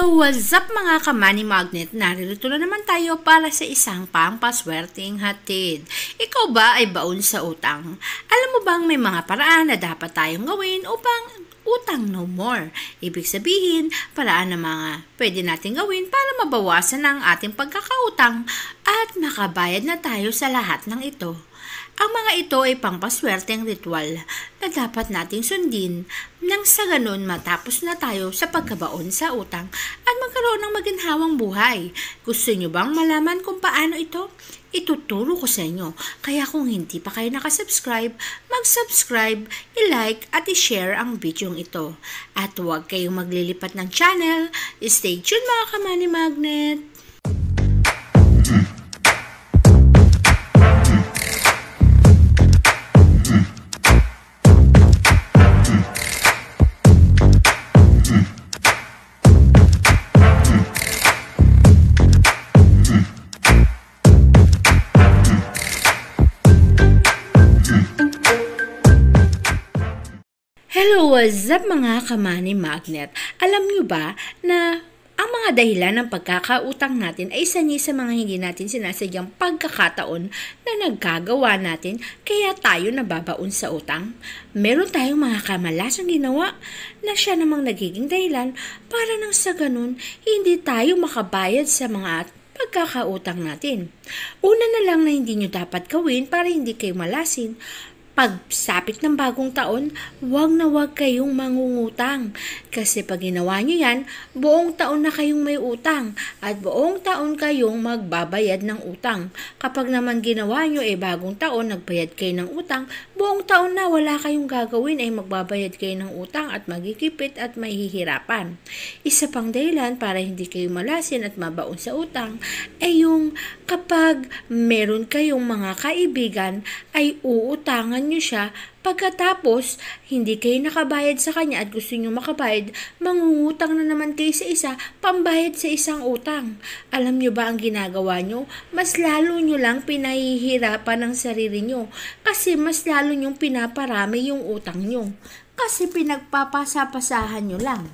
Hello, what's up mga kamani magnet? Naririto na naman tayo para sa isang pampaswerteng hatid. Ikaw ba ay baon sa utang? Alam mo bang may mga paraan na dapat tayong gawin upang utang no more. Ibig sabihin, paraan na mga pwede natin gawin para mabawasan ang ating pagkakautang at makabayad na tayo sa lahat ng ito. Ang mga ito ay pangpaswerteng ritual na dapat nating sundin nang sa ganun matapos na tayo sa pagkabaon sa utang at magkaroon ng maginhawang buhay. Gusto nyo bang malaman kung paano ito? Ituturo ko sa inyo. Kaya kung hindi pa kayo nakasubscribe, mag-subscribe, i-like at i-share ang video ito. At huwag kayong maglilipat ng channel. Stay tuned mga kamani magnet! What's mga kamani magnet? Alam nyo ba na ang mga dahilan ng pagkakautang natin ay isa niya sa mga hindi natin sinasadyang pagkakataon na nagkagawa natin kaya tayo nababaon sa utang. Meron tayong mga kamalasang ginawa na siya namang nagiging dahilan para nang sa ganun hindi tayo makabayad sa mga pagkakautang natin. Una na lang na hindi nyo dapat gawin para hindi kayo malasin Pagsapit ng bagong taon, huwag na huwag kayong mangungutang. Kasi pag ginawa nyo yan, buong taon na kayong may utang at buong taon kayong magbabayad ng utang. Kapag naman ginawa nyo eh bagong taon, nagbayad kayo ng utang, buong taon na wala kayong gagawin ay eh, magbabayad kayo ng utang at magikipit at mahihirapan. Isa pang dahilan para hindi kayo malasin at mabaon sa utang ay eh, yung kapag meron kayong mga kaibigan ay uutangan nyo siya, pagkatapos hindi kayo nakabayad sa kanya at gusto nyo makabayad, mangungutang na naman kayo sa isa, pambayad sa isang utang. Alam nyo ba ang ginagawa nyo? Mas lalo nyo lang pinahihirapan ang sarili nyo kasi mas lalo nyong pinaparami yung utang nyo kasi pinagpapasapasahan nyo lang.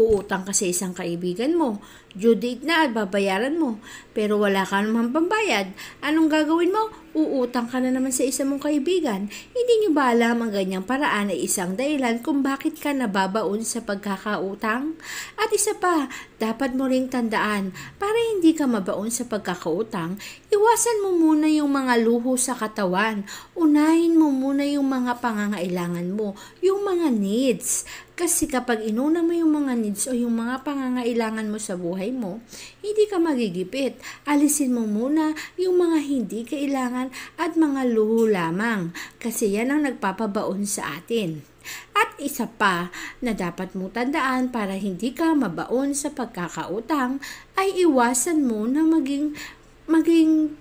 Uutang ka sa isang kaibigan mo, Due date na at babayaran mo, pero wala ka naman pambayad. Anong gagawin mo? Uutang ka na naman sa isa mong kaibigan. Hindi niyo ba alam ang ganyang paraan ay isang dahilan kung bakit ka nababaon sa pagkakautang? At isa pa, dapat mo ring tandaan, para hindi ka mabaon sa pagkakautang, iwasan mo muna yung mga luho sa katawan. Unahin mo muna yung mga pangangailangan mo, yung mga needs. Kasi kapag inuna mo yung mga needs o yung mga pangangailangan mo sa buhay, buhay mo, hindi ka magigipit. Alisin mo muna yung mga hindi kailangan at mga luho lamang kasi yan ang nagpapabaon sa atin. At isa pa na dapat mo tandaan para hindi ka mabaon sa pagkakautang ay iwasan mo na maging maging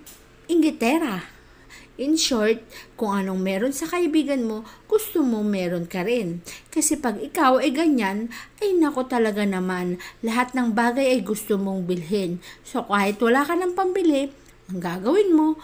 ingitera In short, kung anong meron sa kaibigan mo, gusto mo meron ka rin. Kasi pag ikaw ay ganyan, ay nako talaga naman, lahat ng bagay ay gusto mong bilhin. So kahit wala ka ng pambili, ang gagawin mo,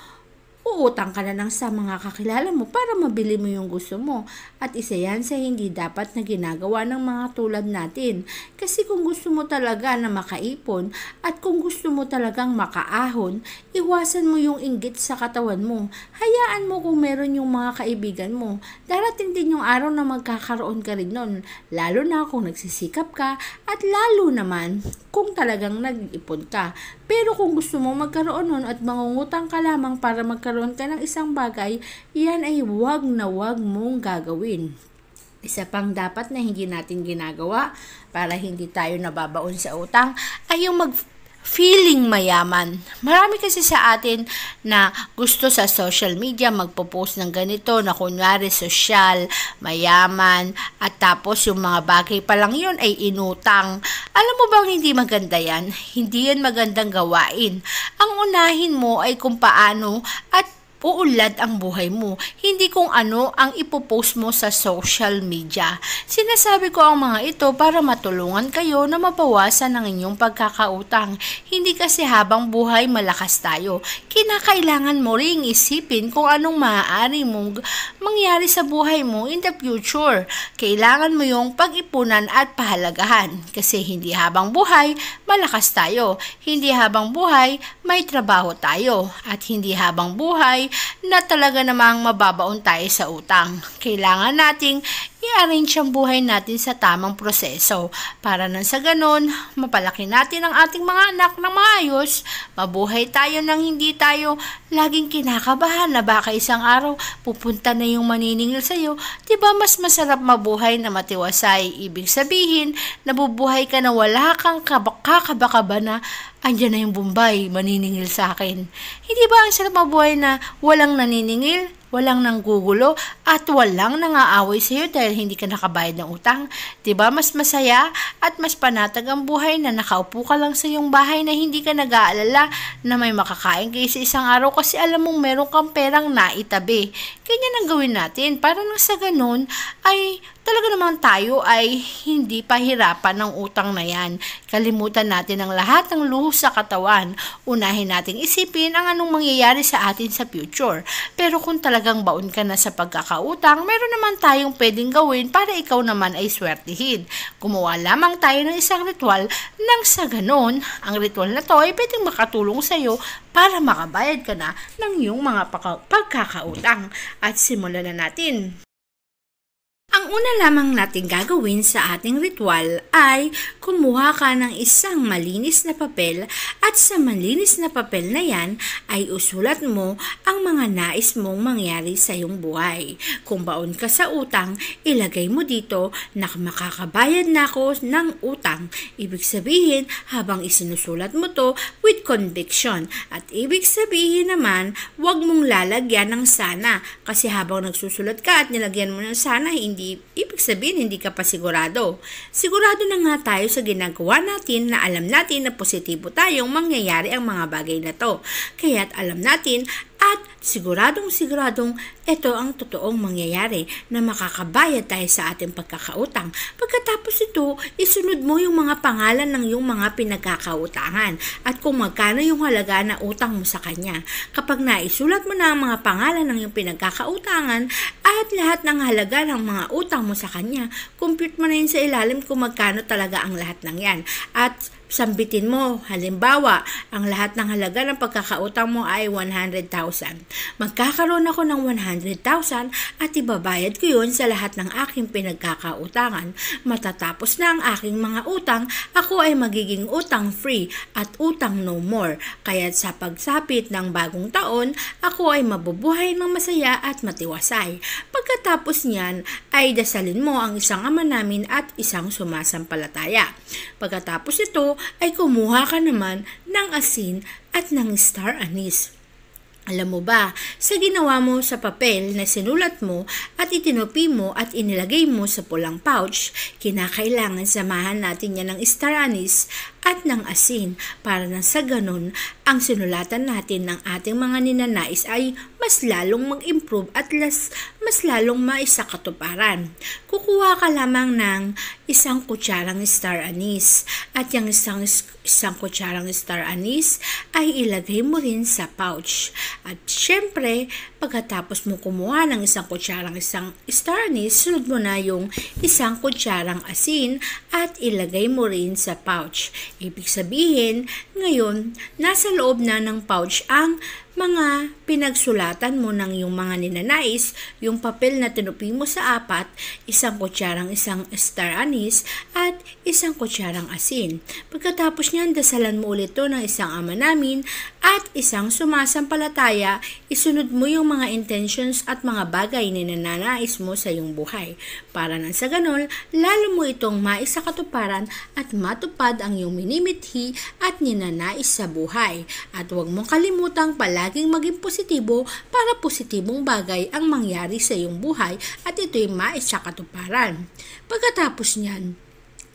uutang ka na lang sa mga kakilala mo para mabili mo yung gusto mo. At isa yan sa hindi dapat na ginagawa ng mga tulad natin. Kasi kung gusto mo talaga na makaipon at kung gusto mo talagang makaahon, iwasan mo yung inggit sa katawan mo. Hayaan mo kung meron yung mga kaibigan mo. Darating din yung araw na magkakaroon ka rin nun. Lalo na kung nagsisikap ka at lalo naman kung talagang nag-ipon ka. Pero kung gusto mo magkaroon nun at mangungutang ka lamang para magkaroon nagkaroon ka ng isang bagay, yan ay wag na wag mong gagawin. Isa pang dapat na hindi natin ginagawa para hindi tayo nababaon sa utang ay yung mag feeling mayaman. Marami kasi sa atin na gusto sa social media magpo-post ng ganito na kunwari social, mayaman, at tapos yung mga bagay pa lang yun ay inutang. Alam mo bang hindi maganda yan? Hindi yan magandang gawain. Ang unahin mo ay kung paano at uulad ang buhay mo, hindi kung ano ang ipopost mo sa social media. Sinasabi ko ang mga ito para matulungan kayo na mabawasan ang inyong pagkakautang. Hindi kasi habang buhay malakas tayo. Kinakailangan mo ring isipin kung anong maaari mong mangyari sa buhay mo in the future. Kailangan mo yung pag-ipunan at pahalagahan kasi hindi habang buhay malakas tayo. Hindi habang buhay may trabaho tayo at hindi habang buhay na talaga namang mababaon tayo sa utang. Kailangan nating i-arrange ang buhay natin sa tamang proseso para nang sa ganon, mapalaki natin ang ating mga anak ng maayos, mabuhay tayo nang hindi tayo laging kinakabahan na baka isang araw pupunta na yung maniningil sa iyo, di ba mas masarap mabuhay na matiwasay? Ibig sabihin, nabubuhay ka na wala kang kabakakabakaba na andyan na yung bumbay, maniningil sa akin. Hindi ba ang sarap mabuhay na walang naniningil? walang nanggugulo at walang nangaaway sa iyo dahil hindi ka nakabayad ng utang. 'Di ba? Mas masaya at mas panatag ang buhay na nakaupo ka lang sa iyong bahay na hindi ka nag-aalala na may makakain kayo sa isang araw kasi alam mong meron kang perang naitabi. Kanya nang gawin natin para nang sa ganun ay talaga naman tayo ay hindi pahirapan ng utang na yan. Kalimutan natin ang lahat ng luho sa katawan. Unahin nating isipin ang anong mangyayari sa atin sa future. Pero kung talagang baon ka na sa pagkakautang, meron naman tayong pwedeng gawin para ikaw naman ay swertihin. Kumuha lamang tayo ng isang ritual nang sa ganon, ang ritual na to ay pwedeng makatulong sa iyo para makabayad ka na ng iyong mga pagkakautang. At simulan na natin. Ang una lamang natin gagawin sa ating ritual ay kumuha ka ng isang malinis na papel at sa malinis na papel na yan ay usulat mo ang mga nais mong mangyari sa iyong buhay. Kung baon ka sa utang, ilagay mo dito na makakabayad na ako ng utang. Ibig sabihin, habang isinusulat mo to with conviction. At ibig sabihin naman, wag mong lalagyan ng sana kasi habang nagsusulat ka at nilagyan mo ng sana, hindi ibig sabihin hindi ka pa sigurado. Sigurado na nga tayo sa ginagawa natin na alam natin na positibo tayong mangyayari ang mga bagay na to. Kaya't alam natin at siguradong siguradong ito ang totoong mangyayari na makakabayad tayo sa ating pagkakautang. Pagkatapos ito, isunod mo yung mga pangalan ng yung mga pinagkakautangan at kung magkano yung halaga na utang mo sa kanya. Kapag naisulat mo na ang mga pangalan ng yung pinagkakautangan, lahat-lahat ng halaga ng mga utang mo sa kanya, compute mo na yun sa ilalim kung magkano talaga ang lahat ng yan. At sambitin mo. Halimbawa, ang lahat ng halaga ng pagkakautang mo ay 100,000. Magkakaroon ako ng 100,000 at ibabayad ko yun sa lahat ng aking pinagkakautangan. Matatapos na ang aking mga utang, ako ay magiging utang free at utang no more. Kaya sa pagsapit ng bagong taon, ako ay mabubuhay ng masaya at matiwasay. Pagkatapos niyan, ay dasalin mo ang isang ama namin at isang sumasampalataya. Pagkatapos ito, ito ay kumuha ka naman ng asin at ng star anise. Alam mo ba, sa ginawa mo sa papel na sinulat mo at itinupi mo at inilagay mo sa pulang pouch, kinakailangan samahan natin yan ng star anise at ng asin para na sa ganun ang sinulatan natin ng ating mga ninanais ay mas lalong mag-improve at las, mas lalong maisakatuparan. Kukuha ka lamang ng isang kutsarang star anise at yung isang, isang kutsarang star anise ay ilagay mo rin sa pouch. At syempre, pagkatapos mo kumuha ng isang kutsarang isang star anise, sunod mo na yung isang kutsarang asin at ilagay mo rin sa pouch. Ibig sabihin, ngayon, nasa loob na ng pouch ang mga pinagsulatan mo ng iyong mga ninanais, yung papel na tinupi mo sa apat, isang kutsarang isang star anise at isang kutsarang asin. Pagkatapos niyan, dasalan mo ulit to ng isang ama namin at isang sumasampalataya, isunod mo yung mga intentions at mga bagay na nananais mo sa iyong buhay. Para nang sa ganon, lalo mo itong maisakatuparan at matupad ang iyong minimithi at ninanais sa buhay. At huwag mong kalimutang pala laging maging positibo para positibong bagay ang mangyari sa iyong buhay at ito'y maisakatuparan. Pagkatapos niyan,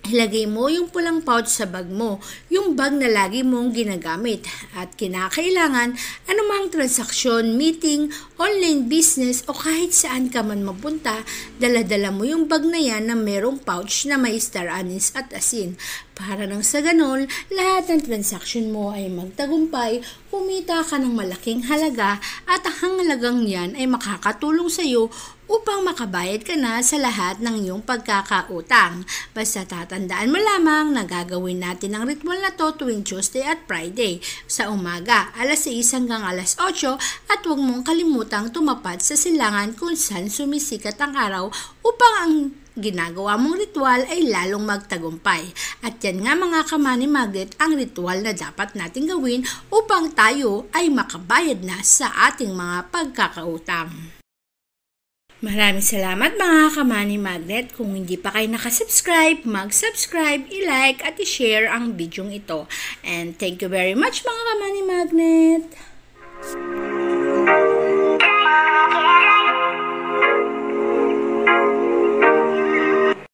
Ilagay mo yung pulang pouch sa bag mo, yung bag na lagi mong ginagamit. At kinakailangan, anumang transaksyon, meeting, online business o kahit saan ka man mapunta, daladala mo yung bag na yan na merong pouch na may star anise at asin. Para nang sa ganon, lahat ng transaksyon mo ay magtagumpay kumita ka ng malaking halaga at ang halagang yan ay makakatulong sa iyo upang makabayad ka na sa lahat ng iyong pagkakautang. Basta tatandaan mo lamang na gagawin natin ang ritual na to tuwing Tuesday at Friday sa umaga, alas 6 hanggang alas 8 at huwag mong kalimutang tumapat sa silangan kung saan sumisikat ang araw upang ang ginagawa mong ritual ay lalong magtagumpay. At yan nga mga kamani magnet ang ritual na dapat natin gawin upang tayo ay makabayad na sa ating mga pagkakautang. Maraming salamat mga kamani magnet. Kung hindi pa kayo nakasubscribe, mag-subscribe, i-like at i-share ang bidyong ito. And thank you very much mga kamani magnet! Thank